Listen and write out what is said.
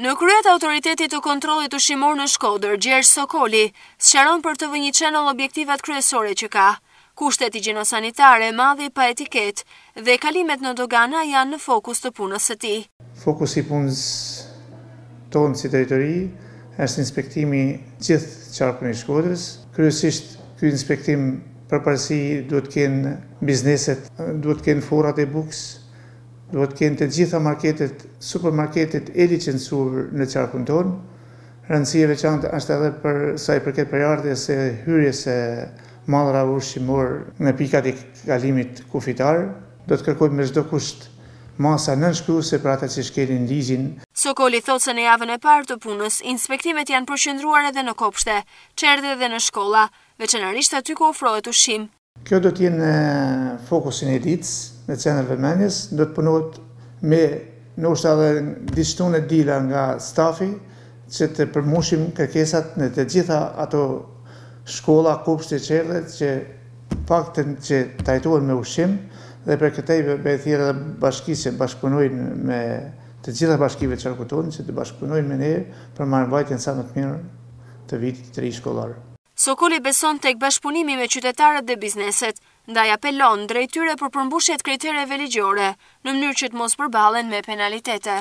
Në kryet autoritetit të kontrolit të shimor në shkodër, Gjergj Sokoli, së sharon për të vënjë qenëll objektivat kryesore që ka. Kushtet i gjinosanitare, madhe i pa etiket dhe kalimet në dogana janë në fokus të punës së ti. Fokus i punës tonë si teritori, është inspektimi gjithë qarkën i shkodërës. Kryesisht, kjo inspektim përparësi duhet kënë bizneset, duhet kënë forat e buksë, do të kenë të gjitha marketet, supermarketet e licensuar në qarkun tonë. Rëndësia veçantë është edhe për sa i përket përjardhjes e hyrjes e mallrave ushqimore në pikat e kalimit kufitar. Do të kërkojmë me çdo kusht masa nënshkruese për ata që shkelin ligjin. Sokoli thotë se në javën e parë të punës, inspektimet janë përqendruar edhe në kopshte, çerdhe dhe në shkolla, veçanërisht aty ku ofrohet ushqim. Kjo do t'jenë në fokusin e ditës në cenër vëmenjes, do të punohet me nështë edhe dishtun e dila nga stafi, që të përmushim kërkesat në të gjitha ato shkolla, kupës të që faktën që tajtuon me ushim, dhe për këtej për bëjthirë dhe bashkisë që bashkunojnë me të gjitha bashkive qërkutonë që të bashkunojnë me ne për marën vajtën sa më të mirë të vitit të ri shkollarë. Sokoli beson të këbashpunimi me qytetarët dhe bizneset, ndaj apelon drejtyre për përmbushet kriterëve ligjore, në mënyrë që të mos përbalen me penalitete.